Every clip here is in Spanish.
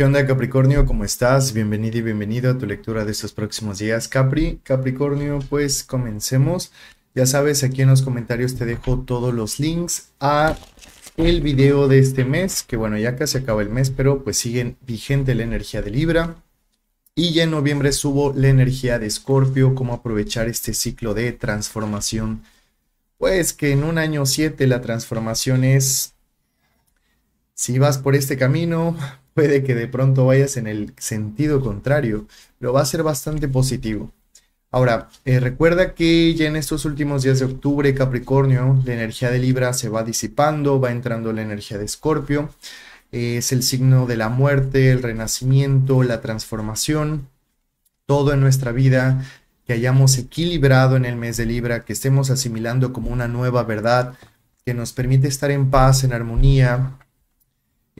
¿Qué onda Capricornio? ¿Cómo estás? Bienvenido y bienvenido a tu lectura de estos próximos días. Capri, Capricornio, pues comencemos. Ya sabes, aquí en los comentarios te dejo todos los links a el video de este mes, que bueno, ya casi acaba el mes, pero pues siguen vigente la energía de Libra. Y ya en noviembre subo la energía de Escorpio, cómo aprovechar este ciclo de transformación. Pues que en un año 7 la transformación es si vas por este camino, puede que de pronto vayas en el sentido contrario, pero va a ser bastante positivo. Ahora, eh, recuerda que ya en estos últimos días de octubre, Capricornio, la energía de Libra se va disipando, va entrando la energía de Escorpio. Eh, es el signo de la muerte, el renacimiento, la transformación. Todo en nuestra vida que hayamos equilibrado en el mes de Libra, que estemos asimilando como una nueva verdad, que nos permite estar en paz, en armonía,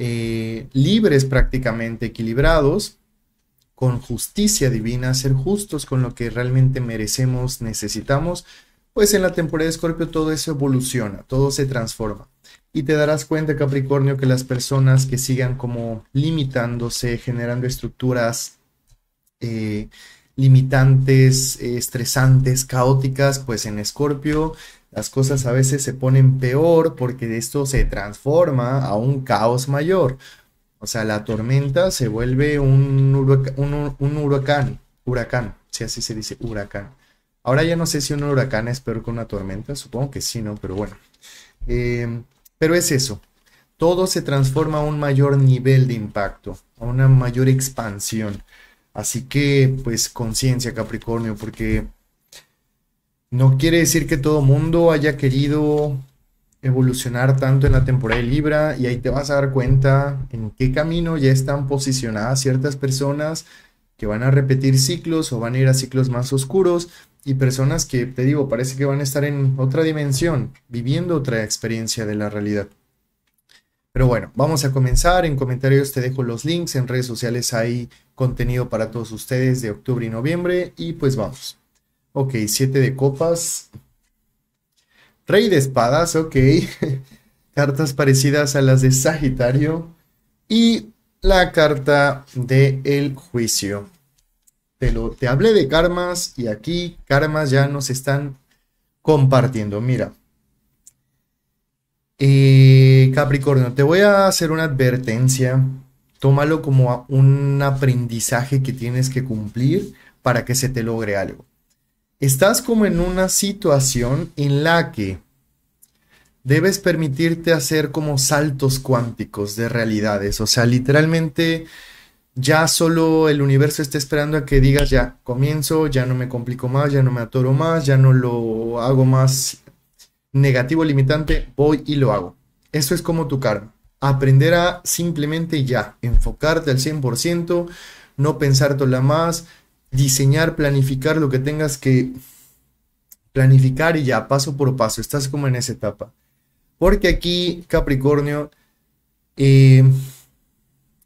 eh, libres prácticamente, equilibrados, con justicia divina, ser justos con lo que realmente merecemos, necesitamos, pues en la temporada de Escorpio todo eso evoluciona, todo se transforma. Y te darás cuenta, Capricornio, que las personas que sigan como limitándose, generando estructuras eh, limitantes, eh, estresantes, caóticas, pues en Escorpio las cosas a veces se ponen peor porque esto se transforma a un caos mayor. O sea, la tormenta se vuelve un, huracán, huracán, si así se dice, huracán. Ahora ya no sé si un huracán es peor que una tormenta, supongo que sí, ¿no? Pero bueno. Eh, pero es eso, todo se transforma a un mayor nivel de impacto, a una mayor expansión. Así que, pues, conciencia, Capricornio, porque no quiere decir que todo mundo haya querido evolucionar tanto en la temporada de Libra y ahí te vas a dar cuenta en qué camino ya están posicionadas ciertas personas que van a repetir ciclos o van a ir a ciclos más oscuros y personas que, te digo, parece que van a estar en otra dimensión, viviendo otra experiencia de la realidad. Pero bueno, vamos a comenzar. En comentarios te dejo los links. En redes sociales hay contenido para todos ustedes de octubre y noviembre. Y pues vamos. Ok, Siete de copas. Rey de espadas, ok. Cartas parecidas a las de Sagitario. Y la carta del el juicio. Te, te hablé de karmas y aquí karmas ya nos están compartiendo. Mira. Eh, Capricornio, te voy a hacer una advertencia. Tómalo como un aprendizaje que tienes que cumplir para que se te logre algo. Estás como en una situación en la que debes permitirte hacer como saltos cuánticos de realidades. O sea, literalmente ya solo el universo está esperando a que digas, ya comienzo, ya no me complico más, ya no me atoro más, ya no lo hago más negativo, limitante, voy y lo hago. Eso es como tu karma. Aprender a simplemente ya enfocarte al 100%, no la más, diseñar, planificar lo que tengas que planificar y ya paso por paso, estás como en esa etapa. Porque aquí, Capricornio, eh,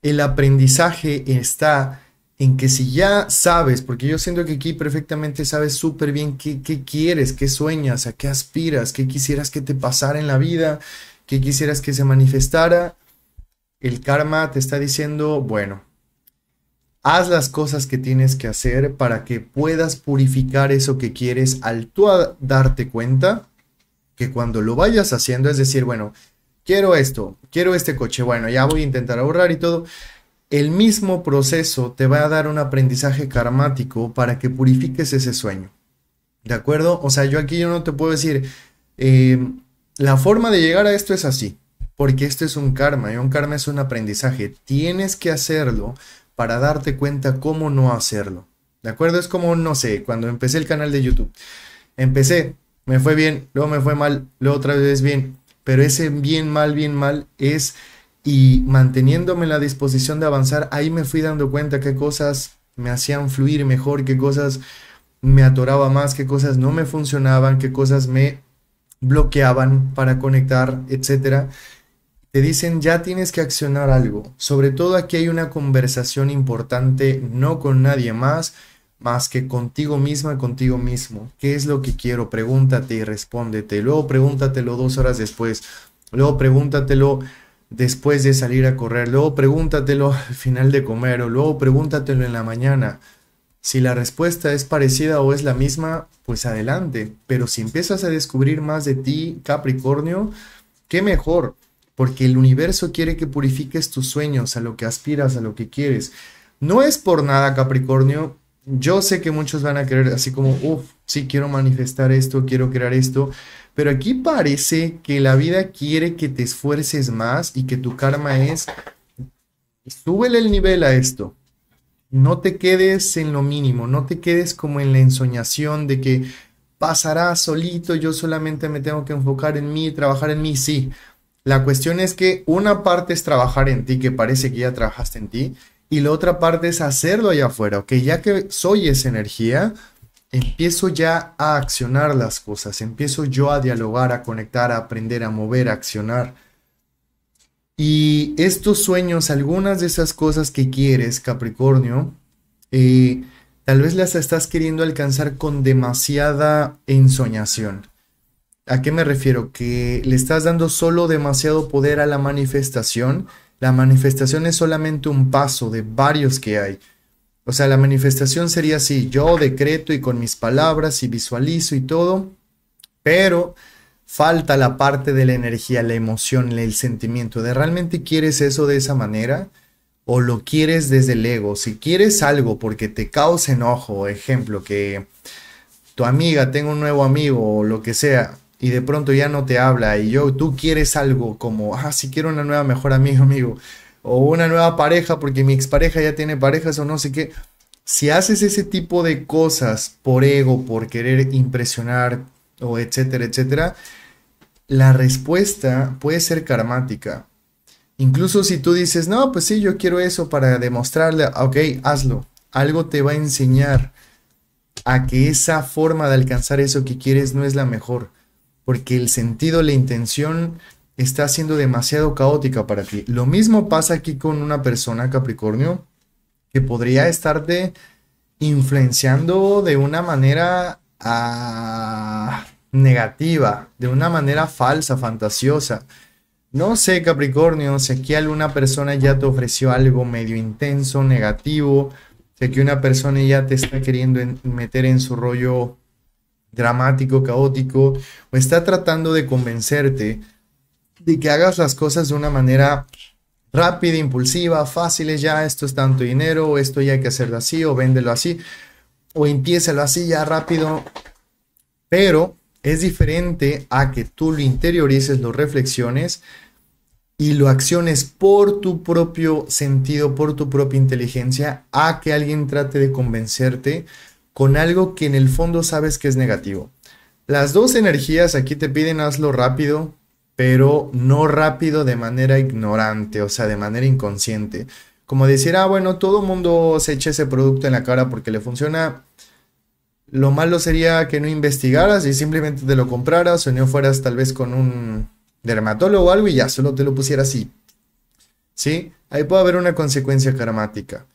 el aprendizaje está en que si ya sabes, porque yo siento que aquí perfectamente sabes súper bien qué, qué, quieres, qué sueñas, a qué aspiras, qué quisieras que te pasara en la vida, qué quisieras que se manifestara, el karma te está diciendo, bueno, Haz las cosas que tienes que hacer para que puedas purificar eso que quieres al tú darte cuenta que cuando lo vayas haciendo, es decir, bueno, quiero esto, quiero este coche, bueno, ya voy a intentar ahorrar y todo. El mismo proceso te va a dar un aprendizaje karmático para que purifiques ese sueño. ¿De acuerdo? O sea, yo aquí yo no te puedo decir, em, la forma de llegar a esto es así, porque esto es un karma y un karma es un aprendizaje. Tienes que hacerlo para darte cuenta cómo no hacerlo. ¿De acuerdo? Es como, no sé, cuando empecé el canal de YouTube. Empecé, me fue bien, luego me fue mal, luego otra vez bien. Pero ese bien, mal, bien, mal es y manteniéndome la disposición de avanzar, ahí me fui dando cuenta qué cosas me hacían fluir mejor, qué cosas me atoraba más, qué cosas no me funcionaban, qué cosas me bloqueaban para conectar, etcétera te dicen ya tienes que accionar algo. Sobre todo aquí hay una conversación importante, no con nadie más, más que contigo misma, contigo mismo. ¿Qué es lo que quiero? Pregúntate y respóndete. Luego pregúntatelo dos horas después. Luego pregúntatelo después de salir a correr. Luego pregúntatelo al final de comer o luego pregúntatelo en la mañana. Si la respuesta es parecida o es la misma, pues adelante. Pero si empiezas a descubrir más de ti, Capricornio, qué mejor porque el universo quiere que purifiques tus sueños, a lo que aspiras, a lo que quieres. No es por nada, Capricornio. Yo sé que muchos van a querer así como, uff, sí, quiero manifestar esto, quiero crear esto, pero aquí parece que la vida quiere que te esfuerces más y que tu karma es, súbele el nivel a esto. No te quedes en lo mínimo, no te quedes como en la ensoñación de que pasará solito, yo solamente me tengo que enfocar en mí, trabajar en mí, sí, la cuestión es que una parte es trabajar en ti, que parece que ya trabajaste en ti, y la otra parte es hacerlo allá afuera, que ya que soy esa energía, empiezo ya a accionar las cosas, empiezo yo a dialogar, a conectar, a aprender, a mover, a accionar. Y estos sueños, algunas de esas cosas que quieres, Capricornio, eh, tal vez las estás queriendo alcanzar con demasiada ensoñación. ¿A qué me refiero? Que le estás dando solo demasiado poder a la manifestación. La manifestación es solamente un paso de varios que hay. O sea, la manifestación sería así, yo decreto y con mis palabras y visualizo y todo, pero falta la parte de la energía, la emoción, el sentimiento, de realmente quieres eso de esa manera o lo quieres desde el ego. Si quieres algo porque te causa enojo, ejemplo, que tu amiga tenga un nuevo amigo o lo que sea, y de pronto ya no te habla y yo, tú quieres algo como, ah, si quiero una nueva mejor amiga, amigo, o una nueva pareja porque mi expareja ya tiene parejas o no sé qué. Si haces ese tipo de cosas por ego, por querer impresionar o etcétera, etcétera, la respuesta puede ser karmática. Incluso si tú dices, no, pues sí, yo quiero eso para demostrarle, ok, hazlo. Algo te va a enseñar a que esa forma de alcanzar eso que quieres no es la mejor porque el sentido, la intención está siendo demasiado caótica para ti. Lo mismo pasa aquí con una persona Capricornio que podría estarte influenciando de una manera ah, negativa, de una manera falsa, fantasiosa. No sé, Capricornio, si aquí alguna persona ya te ofreció algo medio intenso, negativo, Sé que una persona ya te está queriendo meter en su rollo dramático, caótico, o está tratando de convencerte de que hagas las cosas de una manera rápida, impulsiva, fácil, ya esto es tanto dinero, esto ya hay que hacerlo así, o véndelo así, o empiézalo así ya rápido. Pero es diferente a que tú lo interiorices, lo reflexiones y lo acciones por tu propio sentido, por tu propia inteligencia, a que alguien trate de convencerte con algo que en el fondo sabes que es negativo. Las dos energías aquí te piden hazlo rápido, pero no rápido de manera ignorante, o sea, de manera inconsciente. Como decir, ah, bueno, todo mundo se eche ese producto en la cara porque le funciona. Lo malo sería que no investigaras y simplemente te lo compraras o no fueras tal vez con un dermatólogo o algo y ya, solo te lo pusieras así. ¿Sí? Ahí puede haber una consecuencia karmática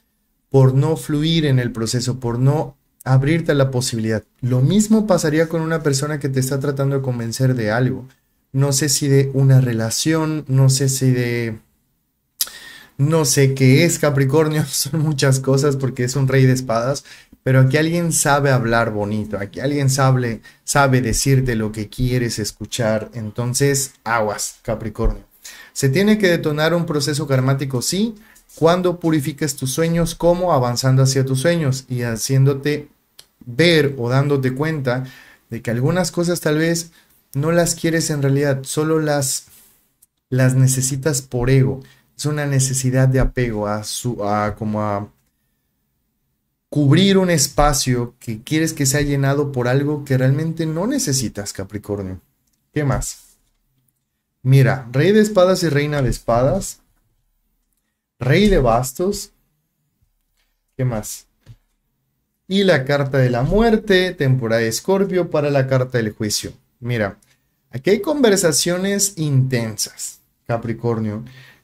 por no fluir en el proceso, por no abrirte a la posibilidad. Lo mismo pasaría con una persona que te está tratando de convencer de algo. No sé si de una relación, no sé si de... No sé qué es Capricornio, son muchas cosas porque es un rey de espadas, pero aquí alguien sabe hablar bonito, aquí alguien sabe, sabe decirte lo que quieres escuchar, entonces aguas, Capricornio. Se tiene que detonar un proceso karmático, sí, cuando purificas tus sueños, ¿Cómo? avanzando hacia tus sueños y haciéndote ver o dándote cuenta de que algunas cosas tal vez no las quieres en realidad, solo las, las necesitas por ego. Es una necesidad de apego a su, a como a cubrir un espacio que quieres que sea llenado por algo que realmente no necesitas, Capricornio. ¿Qué más? Mira, Rey de Espadas y Reina de Espadas Rey de bastos. ¿Qué más? Y la carta de la muerte, temporada de escorpio para la carta del juicio. Mira, aquí hay conversaciones intensas, Capricornio.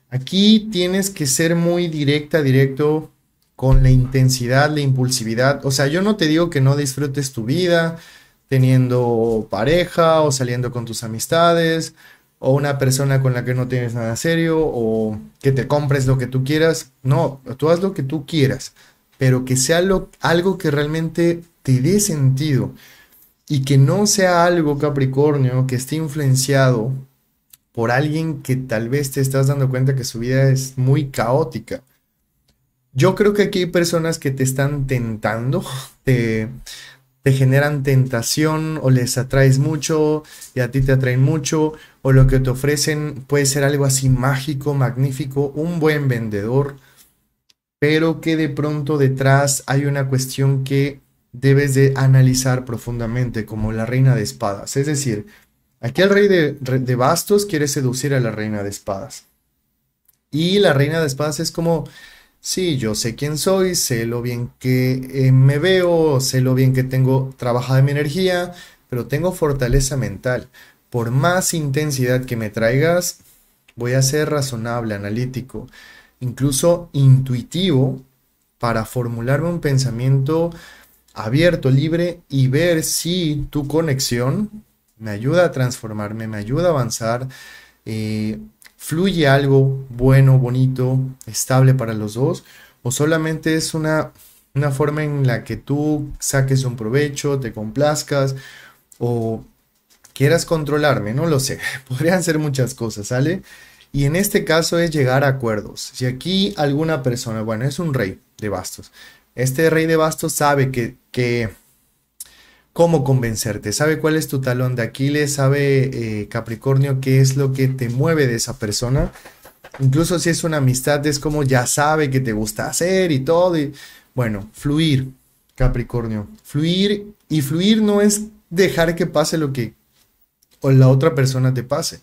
Aquí tienes que ser muy directa, directo con la intensidad, la impulsividad. O sea, yo no te digo que no disfrutes tu vida teniendo pareja o saliendo con tus amistades o una persona con la que no tienes nada serio o que te compres lo que tú quieras. No, tú haz lo que tú quieras, pero que sea algo que realmente te dé sentido y que no sea algo Capricornio que esté influenciado por alguien que tal vez te estás dando cuenta que su vida es muy caótica. Yo creo que aquí hay personas que te están tentando, te, te generan tentación o les atraes mucho y a ti te atraen mucho o lo que te ofrecen puede ser algo así mágico, magnífico, un buen vendedor, pero que de pronto detrás hay una cuestión que debes de analizar profundamente como la reina de espadas. Es decir, aquí el rey de, bastos quiere seducir a la reina de espadas. Y la reina de espadas es como Sí, yo sé quién soy, sé lo bien que eh, me veo, sé lo bien que tengo trabajada mi energía, pero tengo fortaleza mental. Por más intensidad que me traigas, voy a ser razonable, analítico, incluso intuitivo para formularme un pensamiento abierto, libre y ver si tu conexión me ayuda a transformarme, me ayuda a avanzar. Eh, ¿Fluye algo bueno, bonito, estable para los dos? ¿O solamente es una, una forma en la que tú saques un provecho, te complazcas o quieras controlarme? No lo sé. Podrían ser muchas cosas, ¿sale? Y en este caso es llegar a acuerdos. Si aquí alguna persona, bueno, es un rey de bastos, este rey de bastos sabe que cómo convencerte, sabe cuál es tu talón de Aquiles, sabe eh, Capricornio qué es lo que te mueve de esa persona. Incluso si es una amistad, es como ya sabe que te gusta hacer y todo. bueno, fluir, Capricornio. Fluir y fluir no es dejar que pase lo que o la otra persona te pase.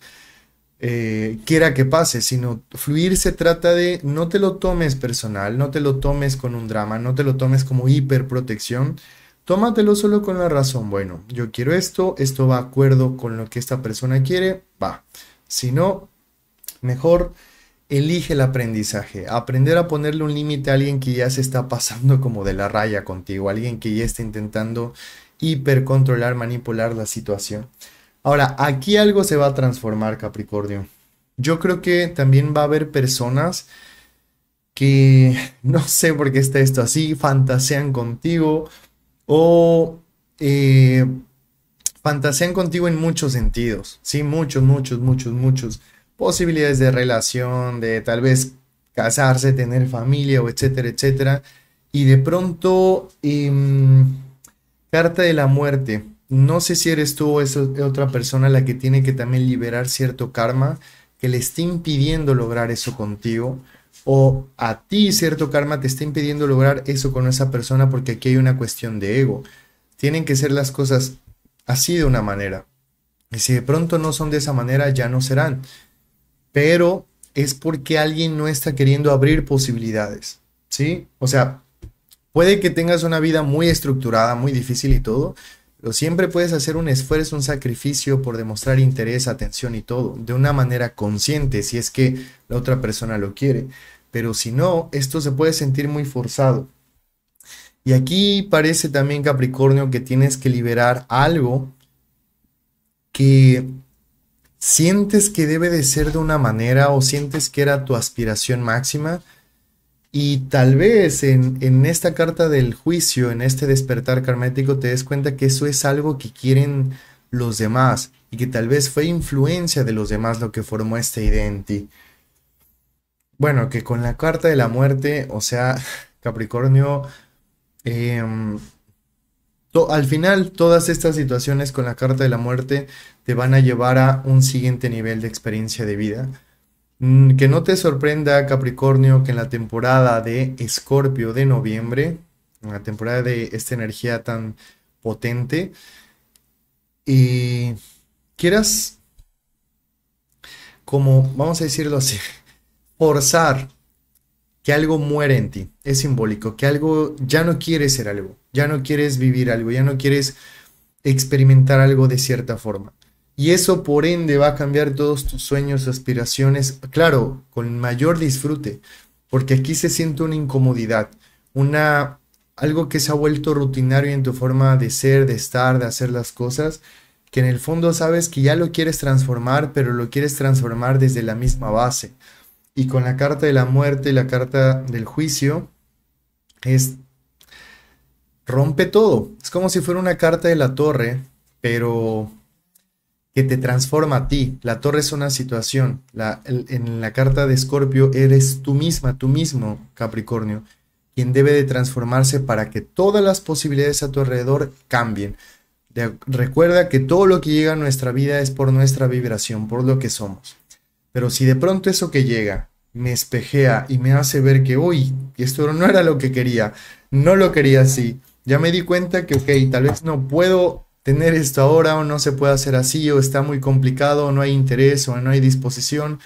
Eh, quiera que pase, sino fluir se trata de no te lo tomes personal, no te lo tomes con un drama, no te lo tomes como hiperprotección, Tómatelo solo con la razón. Bueno, yo quiero esto, esto va de acuerdo con lo que esta persona quiere, va. Si no, mejor elige el aprendizaje. Aprender a ponerle un límite a alguien que ya se está pasando como de la raya contigo, alguien que ya está intentando hipercontrolar, manipular la situación. Ahora, aquí algo se va a transformar, Capricornio. Yo creo que también va a haber personas que, no sé por qué está esto así, fantasean contigo, o eh, fantasean contigo en muchos sentidos, sí, muchos, muchos, muchos, muchos. Posibilidades de relación, de tal vez casarse, tener familia, o etcétera, etcétera. Y de pronto, em, carta de la muerte. No sé si eres tú o es otra persona la que tiene que también liberar cierto karma que le está impidiendo lograr eso contigo o a ti cierto karma te está impidiendo lograr eso con esa persona porque aquí hay una cuestión de ego. Tienen que ser las cosas así de una manera. Y si de pronto no son de esa manera, ya no serán. Pero es porque alguien no está queriendo abrir posibilidades. ¿Sí? O sea, puede que tengas una vida muy estructurada, muy difícil y todo, siempre puedes hacer un esfuerzo, un sacrificio por demostrar interés, atención y todo, de una manera consciente, si es que la otra persona lo quiere. Pero si no, esto se puede sentir muy forzado. Y aquí parece también, Capricornio, que tienes que liberar algo que sientes que debe de ser de una manera o sientes que era tu aspiración máxima, y tal vez en, esta carta del juicio, en este despertar carmético, te des cuenta que eso es algo que quieren los demás y que tal vez fue influencia de los demás lo que formó este identi. Bueno, que con la carta de la muerte, o sea, Capricornio, em, al final todas estas situaciones con la carta de la muerte te van a llevar a un siguiente nivel de experiencia de vida Mm, que no te sorprenda, Capricornio, que en la temporada de Escorpio de noviembre, en la temporada de esta energía tan potente, y quieras, como vamos a decirlo así, forzar que algo muere en ti. Es simbólico, que algo ya no quieres ser algo, ya no quieres vivir algo, ya no quieres experimentar algo de cierta forma. Y eso por ende va a cambiar todos tus sueños, aspiraciones, claro, con mayor disfrute, porque aquí se siente una incomodidad, una algo que se ha vuelto rutinario en tu forma de ser, de estar, de hacer las cosas, que en el fondo sabes que ya lo quieres transformar, pero lo quieres transformar desde la misma base. Y con la carta de la muerte y la carta del juicio es rompe todo. Es como si fuera una carta de la torre, pero que te transforma a ti. La torre es una situación. en la carta de Escorpio eres tú misma, tú mismo, Capricornio, quien debe de transformarse para que todas las posibilidades a tu alrededor cambien. recuerda que todo lo que llega a nuestra vida es por nuestra vibración, por lo que somos. Pero si de pronto eso que llega me espejea y me hace ver que, hoy esto no era lo que quería, no lo quería así, ya me di cuenta que, ok, tal vez no puedo tener esto ahora o no se puede hacer así o está muy complicado o no hay interés o no hay disposición.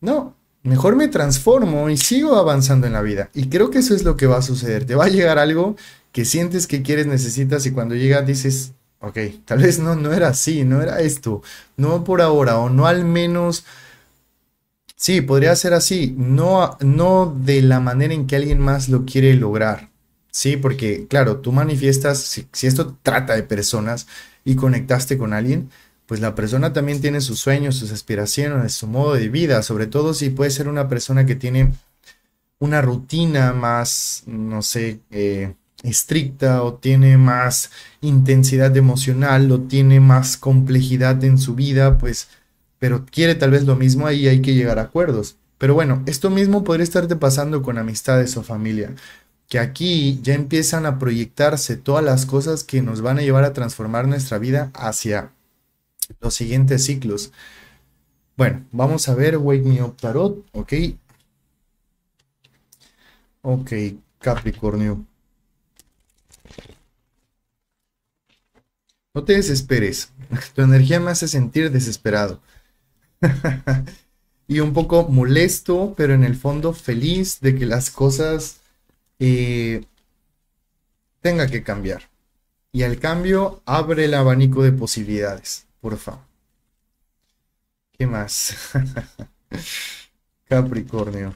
No, mejor me transformo y sigo avanzando en la vida. Y creo que eso es lo que va a suceder. Te va a llegar algo que sientes que quieres, necesitas y cuando llega dices, ok, tal vez no, no era así, no era esto, no por ahora o no al menos... Sí, podría ser así, no, no de la manera en que alguien más lo quiere lograr. Sí, porque claro, tú manifiestas, si, esto trata de personas y conectaste con alguien, pues la persona también tiene sus sueños, sus aspiraciones, su modo de vida, sobre todo si puede ser una persona que tiene una rutina más, no sé, eh, estricta o tiene más intensidad emocional o tiene más complejidad en su vida, pues, pero quiere tal vez lo mismo, ahí hay que llegar a acuerdos. Pero bueno, esto mismo podría estarte pasando con amistades o familia que aquí ya empiezan a proyectarse todas las cosas que nos van a llevar a transformar nuestra vida hacia los siguientes ciclos. Bueno, vamos a ver Wake Me Up Tarot, ok. Ok, Capricornio. No te desesperes, tu energía me hace sentir desesperado. y un poco molesto, pero en el fondo feliz de que las cosas tenga que cambiar. Y al cambio abre el abanico de posibilidades, por favor. ¿Qué más? Capricornio.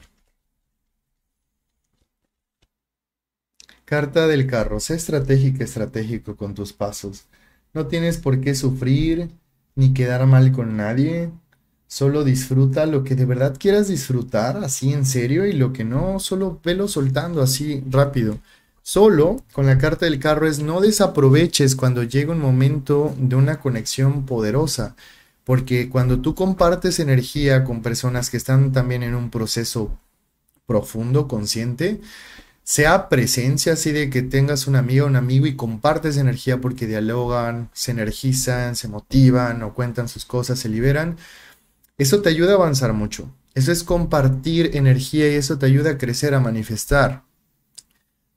Carta del carro. Sé estratégica, estratégico con tus pasos. No tienes por qué sufrir ni quedar mal con nadie. Solo disfruta lo que de verdad quieras disfrutar, así en serio, y lo que no, solo velo soltando así rápido. Solo con la carta del carro es no desaproveches cuando llega un momento de una conexión poderosa, porque cuando tú compartes energía con personas que están también en un proceso profundo, consciente, sea presencia así de que tengas un amigo, un amigo y compartes energía porque dialogan, se energizan, se motivan o cuentan sus cosas, se liberan eso te ayuda a avanzar mucho. Eso es compartir energía y eso te ayuda a crecer, a manifestar.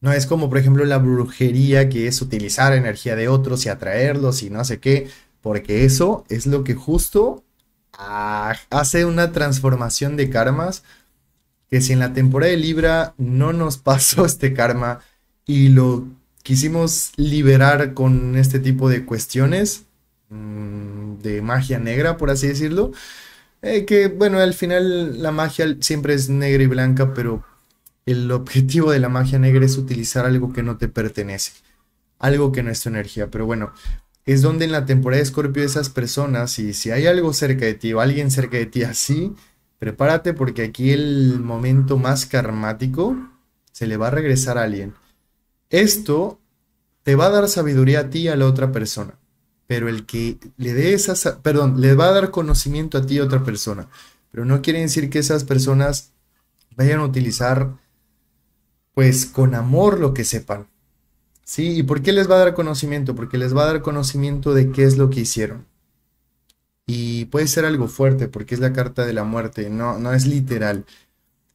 No es como, por ejemplo, la brujería, que es utilizar energía de otros y atraerlos y no sé qué, porque eso es lo que justo ah, hace una transformación de karmas, que si en la temporada de Libra no nos pasó este karma y lo quisimos liberar con este tipo de cuestiones mm, de magia negra, por así decirlo, eh, que bueno, al final la magia siempre es negra y blanca, pero el objetivo de la magia negra es utilizar algo que no te pertenece, algo que no es tu energía. Pero bueno, es donde en la temporada de Escorpio esas personas, y si hay algo cerca de ti o alguien cerca de ti así, prepárate porque aquí el momento más karmático se le va a regresar a alguien. Esto te va a dar sabiduría a ti y a la otra persona. Pero el que le dé esas, perdón, le va a dar conocimiento a ti y a otra persona. Pero no quiere decir que esas personas vayan a utilizar, pues, con amor lo que sepan. ¿Sí? ¿Y por qué les va a dar conocimiento? Porque les va a dar conocimiento de qué es lo que hicieron. Y puede ser algo fuerte, porque es la carta de la muerte, no, no es literal.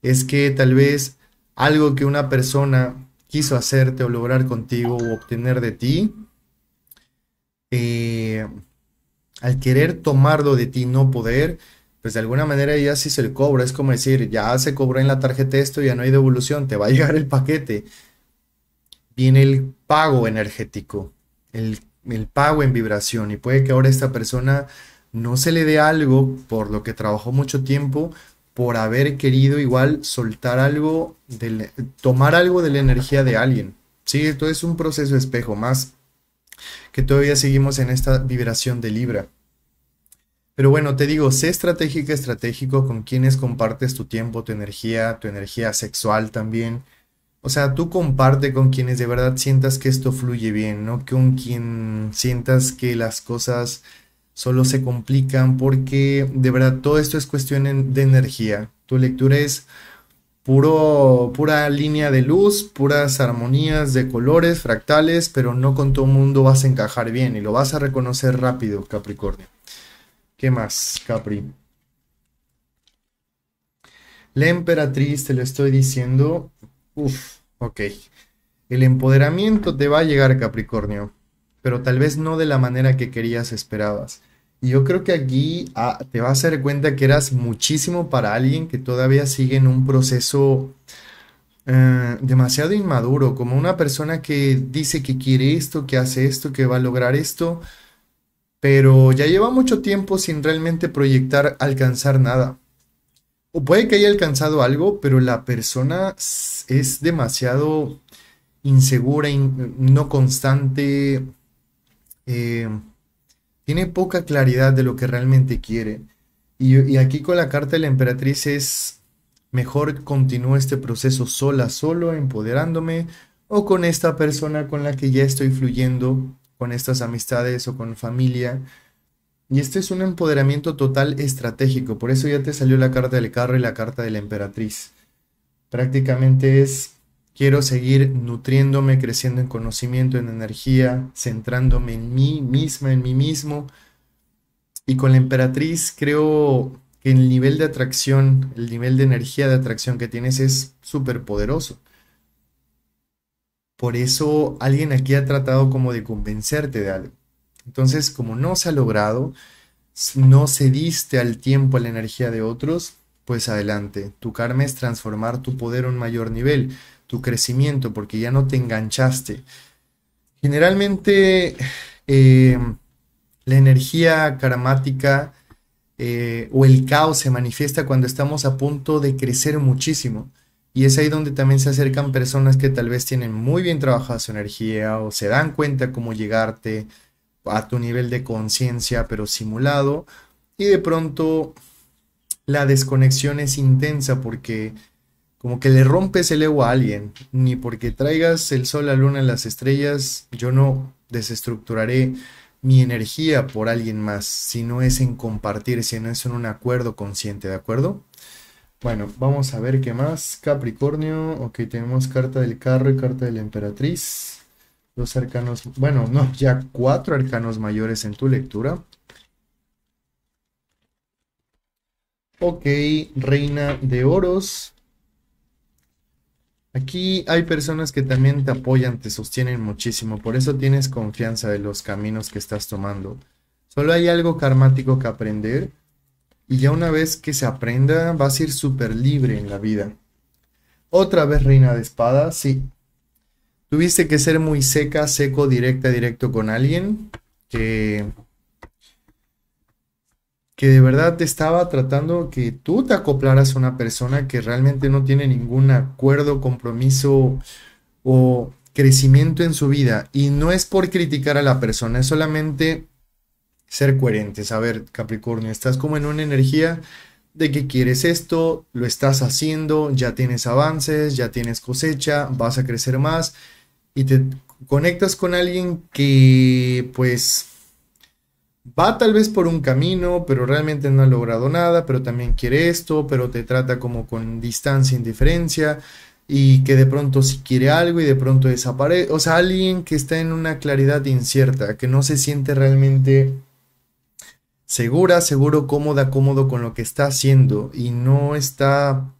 Es que tal vez algo que una persona quiso hacerte o lograr contigo o obtener de ti, eh, al querer tomarlo de ti, no poder, pues de alguna manera ya sí se le cobra. Es como decir, ya se cobró en la tarjeta esto, ya no hay devolución, te va a llegar el paquete. Viene el pago energético, el, pago en vibración. Y puede que ahora esta persona no se le dé algo por lo que trabajó mucho tiempo, por haber querido igual soltar algo, tomar algo de la energía de alguien. Sí, esto es un proceso espejo más que todavía seguimos en esta vibración de Libra. Pero bueno, te digo, sé estratégica, estratégico con quienes compartes tu tiempo, tu energía, tu energía sexual también. O sea, tú comparte con quienes de verdad sientas que esto fluye bien, ¿no? Con quien sientas que las cosas solo se complican porque de verdad todo esto es cuestión de energía. Tu lectura es Puro, pura línea de luz, puras armonías de colores, fractales, pero no con todo mundo vas a encajar bien y lo vas a reconocer rápido, Capricornio. ¿Qué más, Capri? La emperatriz, te lo estoy diciendo. Uf, ok. El empoderamiento te va a llegar, Capricornio, pero tal vez no de la manera que querías, esperabas. Yo creo que aquí ah, te vas a dar cuenta que eras muchísimo para alguien que todavía sigue en un proceso eh, demasiado inmaduro, como una persona que dice que quiere esto, que hace esto, que va a lograr esto, pero ya lleva mucho tiempo sin realmente proyectar alcanzar nada. O puede que haya alcanzado algo, pero la persona es demasiado insegura, no constante. Eh, tiene poca claridad de lo que realmente quiere. Y, aquí con la carta de la emperatriz es, mejor continúo este proceso sola, solo, empoderándome, o con esta persona con la que ya estoy fluyendo, con estas amistades o con familia. Y este es un empoderamiento total estratégico, por eso ya te salió la carta del carro y la carta de la emperatriz. Prácticamente es Quiero seguir nutriéndome, creciendo en conocimiento, en energía, centrándome en mí misma, en mí mismo. Y con la emperatriz creo que el nivel de atracción, el nivel de energía de atracción que tienes es súper poderoso. Por eso alguien aquí ha tratado como de convencerte de algo. Entonces, como no se ha logrado, no cediste al tiempo, a la energía de otros, pues adelante. Tu karma es transformar tu poder a un mayor nivel tu crecimiento, porque ya no te enganchaste. Generalmente eh, la energía karmática eh, o el caos se manifiesta cuando estamos a punto de crecer muchísimo. Y es ahí donde también se acercan personas que tal vez tienen muy bien trabajada su energía o se dan cuenta cómo llegarte a tu nivel de conciencia, pero simulado. Y de pronto la desconexión es intensa porque como que le rompes el ego a alguien, ni porque traigas el sol, la luna, las estrellas, yo no desestructuraré mi energía por alguien más, si no es en compartir, si no es en un acuerdo consciente, ¿de acuerdo? Bueno, vamos a ver qué más. Capricornio, ok, tenemos carta del carro y carta de la emperatriz. Los arcanos, bueno, no, ya cuatro arcanos mayores en tu lectura. Ok, reina de oros, Aquí hay personas que también te apoyan, te sostienen muchísimo, por eso tienes confianza de los caminos que estás tomando. Solo hay algo karmático que aprender y ya una vez que se aprenda vas a ir súper libre en la vida. Otra vez reina de espada, sí. Tuviste que ser muy seca, seco, directa, directo con alguien que que de verdad te estaba tratando que tú te acoplaras a una persona que realmente no tiene ningún acuerdo, compromiso o crecimiento en su vida. Y no es por criticar a la persona, es solamente ser coherente, A ver, Capricornio, estás como en una energía de que quieres esto, lo estás haciendo, ya tienes avances, ya tienes cosecha, vas a crecer más y te conectas con alguien que pues va tal vez por un camino, pero realmente no ha logrado nada, pero también quiere esto, pero te trata como con distancia, indiferencia, y que de pronto si quiere algo y de pronto desaparece. O sea, alguien que está en una claridad incierta, que no se siente realmente segura, seguro, cómoda, cómodo con lo que está haciendo y no está...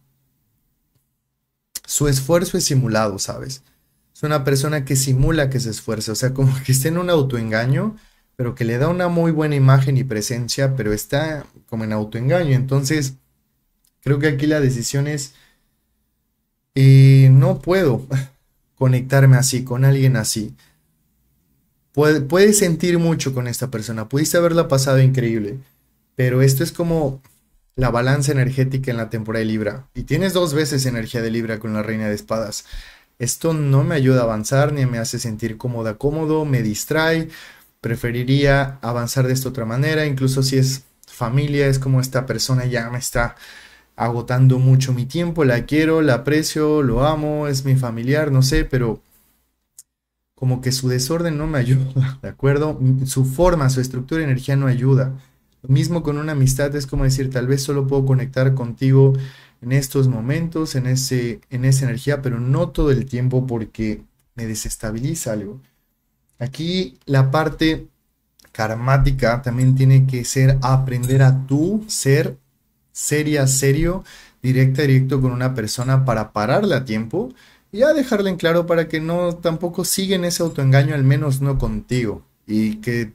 Su esfuerzo es simulado, ¿sabes? Es una persona que simula que se esfuerza, o sea, como que está en un autoengaño pero que le da una muy buena imagen y presencia, pero está como en autoengaño. Entonces, creo que aquí la decisión es, Y eh, no puedo conectarme así, con alguien así. Puedes puede sentir mucho con esta persona, pudiste haberla pasado increíble, pero esto es como la balanza energética en la temporada de Libra. Y tienes dos veces energía de Libra con la Reina de Espadas. Esto no me ayuda a avanzar, ni me hace sentir cómoda, cómodo, me distrae, preferiría avanzar de esta otra manera, incluso si es familia, es como esta persona ya me está agotando mucho mi tiempo, la quiero, la aprecio, lo amo, es mi familiar, no sé, pero como que su desorden no me ayuda, ¿de acuerdo? Su forma, su estructura energía no ayuda. Lo mismo con una amistad, es como decir, tal vez solo puedo conectar contigo en estos momentos, en, ese, en esa energía, pero no todo el tiempo porque me desestabiliza algo. Aquí la parte karmática también tiene que ser aprender a tú ser seria, serio, directa, directo con una persona para pararla a tiempo y a dejarle en claro para que no tampoco siguen ese autoengaño, al menos no contigo. Y que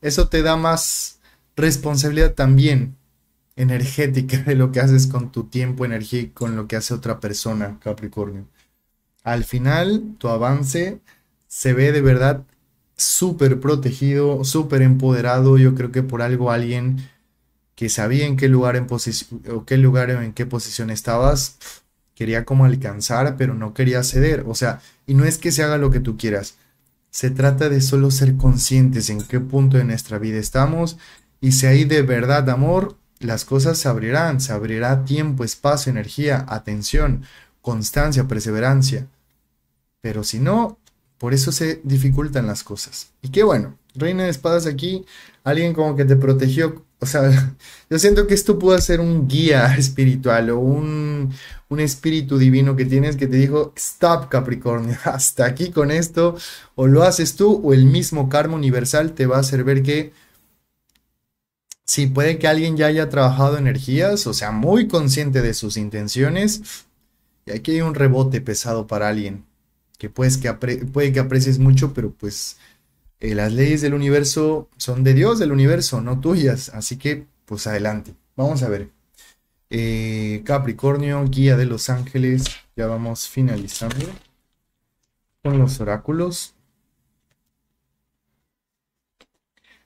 eso te da más responsabilidad también energética de lo que haces con tu tiempo, energía y con lo que hace otra persona, Capricornio. Al final, tu avance se ve de verdad súper protegido, súper empoderado. Yo creo que por algo alguien que sabía en qué lugar, en o qué lugar o en qué posición estabas, quería como alcanzar, pero no quería ceder. O sea, y no es que se haga lo que tú quieras. Se trata de solo ser conscientes en qué punto de nuestra vida estamos y si hay de verdad amor, las cosas se abrirán, se abrirá tiempo, espacio, energía, atención, constancia, perseverancia. Pero si no, por eso se dificultan las cosas. Y qué bueno, Reina de Espadas aquí, alguien como que te protegió. O sea, yo siento que esto puede ser un guía espiritual o un, espíritu divino que tienes que te dijo, stop Capricornio, hasta aquí con esto, o lo haces tú o el mismo karma universal te va a hacer ver que si sí, puede que alguien ya haya trabajado energías, o sea, muy consciente de sus intenciones, y aquí hay un rebote pesado para alguien que, que puede que aprecies mucho, pero pues eh, las leyes del universo son de Dios, del universo, no tuyas. Así que, pues adelante. Vamos a ver. Eh, Capricornio, guía de los ángeles. Ya vamos finalizando con los oráculos.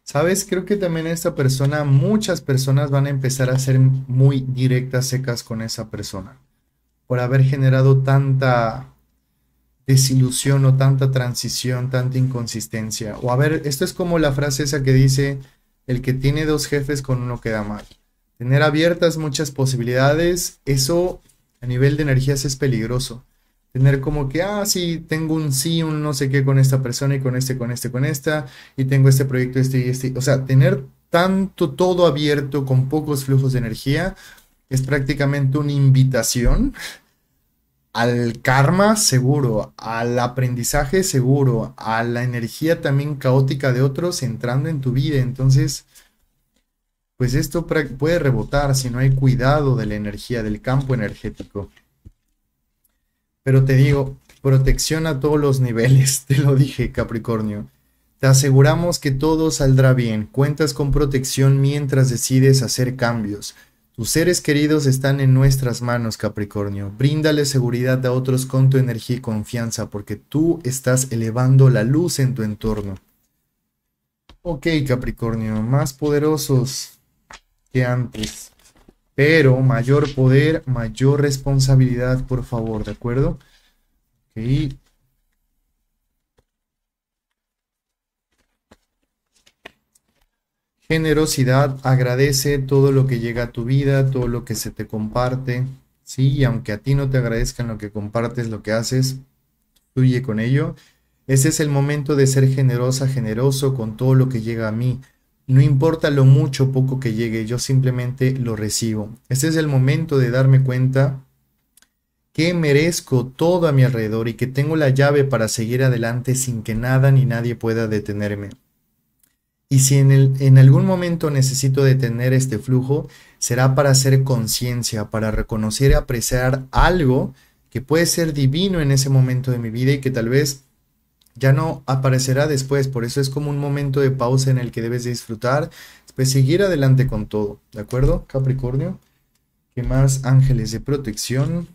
Sabes, creo que también esta persona, muchas personas van a empezar a ser muy directas, secas con esa persona. Por haber generado tanta desilusión o tanta transición, tanta inconsistencia. O a ver, esto es como la frase esa que dice, el que tiene dos jefes con uno queda mal. Tener abiertas muchas posibilidades, eso a nivel de energías es peligroso. Tener como que, ah, sí, tengo un sí, un no sé qué con esta persona y con este, con este, con esta, y tengo este proyecto, este y este. O sea, tener tanto todo abierto con pocos flujos de energía es prácticamente una invitación al karma seguro, al aprendizaje seguro, a la energía también caótica de otros entrando en tu vida. Entonces, pues esto puede rebotar si no hay cuidado de la energía, del campo energético. Pero te digo, protección a todos los niveles, te lo dije Capricornio. Te aseguramos que todo saldrá bien, cuentas con protección mientras decides hacer cambios. Tus seres queridos están en nuestras manos, Capricornio. Bríndale seguridad a otros con tu energía y confianza, porque tú estás elevando la luz en tu entorno. Ok, Capricornio, más poderosos que antes. Pero mayor poder, mayor responsabilidad, por favor, ¿de acuerdo? Ok. Generosidad agradece todo lo que llega a tu vida, todo lo que se te comparte. Sí, aunque a ti no te agradezcan lo que compartes, lo que haces, fluye con ello. Ese es el momento de ser generosa, generoso con todo lo que llega a mí. No importa lo mucho o poco que llegue, yo simplemente lo recibo. Este es el momento de darme cuenta que merezco todo a mi alrededor y que tengo la llave para seguir adelante sin que nada ni nadie pueda detenerme. Y si en, el, en algún momento necesito detener este flujo, será para hacer conciencia, para reconocer y apreciar algo que puede ser divino en ese momento de mi vida y que tal vez ya no aparecerá después. Por eso es como un momento de pausa en el que debes disfrutar, pues seguir adelante con todo, ¿de acuerdo? Capricornio, ¿qué más? Ángeles de protección.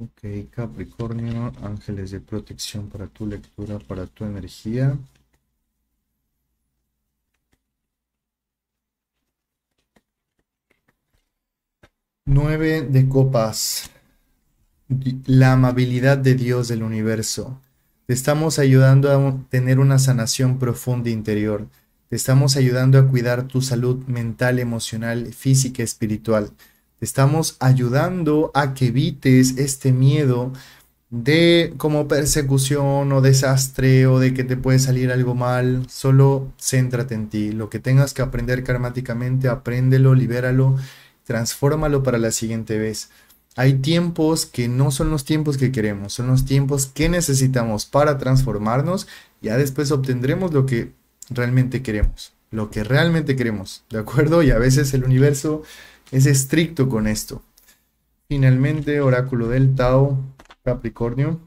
Ok, Capricornio, ángeles de protección para tu lectura, para tu energía. Nueve de copas. La amabilidad de Dios del universo. Te estamos ayudando a tener una sanación profunda interior. Te estamos ayudando a cuidar tu salud mental, emocional, física, espiritual estamos ayudando a que evites este miedo de como persecución o desastre o de que te puede salir algo mal. Solo céntrate en ti. Lo que tengas que aprender karmáticamente, apréndelo, libéralo, transfórmalo para la siguiente vez. Hay tiempos que no son los tiempos que queremos, son los tiempos que necesitamos para transformarnos. Ya después obtendremos lo que realmente queremos, lo que realmente queremos, ¿de acuerdo? Y a veces el universo es estricto con esto. Finalmente, oráculo del Tao, Capricornio.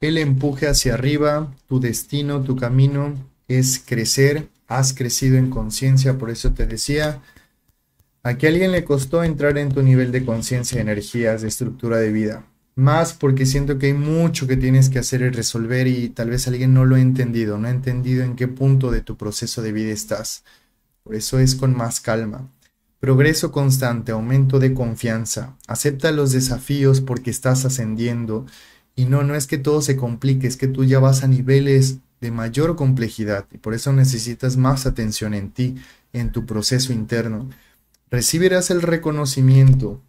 El empuje hacia arriba, tu destino, tu camino es crecer. Has crecido en conciencia, por eso te decía, ¿A qué alguien le costó entrar en tu nivel de conciencia, de energías, de estructura de vida? Más porque siento que hay mucho que tienes que hacer y resolver y tal vez alguien no lo ha entendido, no ha entendido en qué punto de tu proceso de vida estás. Por eso es con más calma. Progreso constante, aumento de confianza. Acepta los desafíos porque estás ascendiendo. Y no, no es que todo se complique, es que tú ya vas a niveles de mayor complejidad y por eso necesitas más atención en ti, en tu proceso interno recibirás el reconocimiento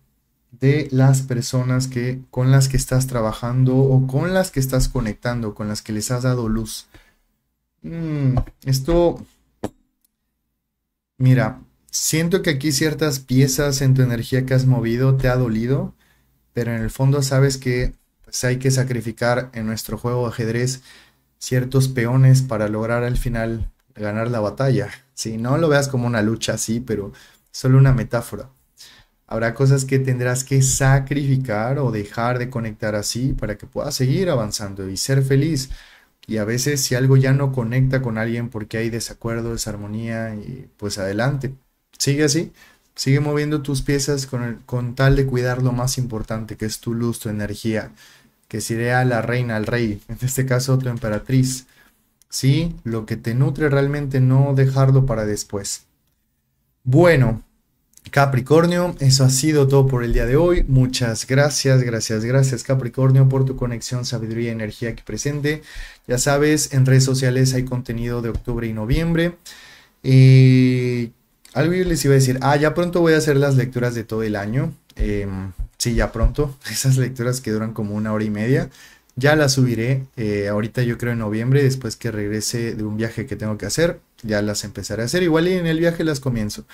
de las personas que con las que estás trabajando o con las que estás conectando, con las que les has dado luz. Mm, esto, mira, siento que aquí ciertas piezas en tu energía que has movido te ha dolido, pero en el fondo sabes que pues, hay que sacrificar en nuestro juego de ajedrez ciertos peones para lograr al final ganar la batalla. Si no lo veas como una lucha así, pero solo una metáfora. Habrá cosas que tendrás que sacrificar o dejar de conectar así para que puedas seguir avanzando y ser feliz. Y a veces si algo ya no conecta con alguien porque hay desacuerdo, desarmonía, y pues adelante. Sigue así, sigue moviendo tus piezas con, con tal de cuidar lo más importante que es tu luz, tu energía, que a la reina, al rey, en este caso otra emperatriz. Sí, lo que te nutre realmente no dejarlo para después. Bueno, Capricornio, eso ha sido todo por el día de hoy. Muchas gracias, gracias, gracias Capricornio por tu conexión, sabiduría y energía aquí presente. Ya sabes, en redes sociales hay contenido de octubre y noviembre. Y eh, algo yo les iba a decir, ah, ya pronto voy a hacer las lecturas de todo el año. Em, sí, ya pronto. Esas lecturas que duran como una hora y media. Ya las subiré eh, ahorita yo creo en noviembre, después que regrese de un viaje que tengo que hacer ya las empezaré a hacer. Igual y en el viaje las comienzo.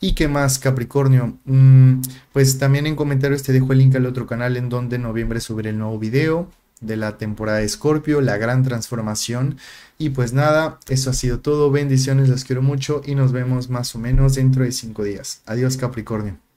¿Y qué más, Capricornio? Mm, pues también en comentarios te dejo el link al otro canal en donde en noviembre subiré el nuevo video de la temporada de Scorpio, la gran transformación. Y pues nada, eso ha sido todo. Bendiciones, Los quiero mucho y nos vemos más o menos dentro de cinco días. Adiós, Capricornio.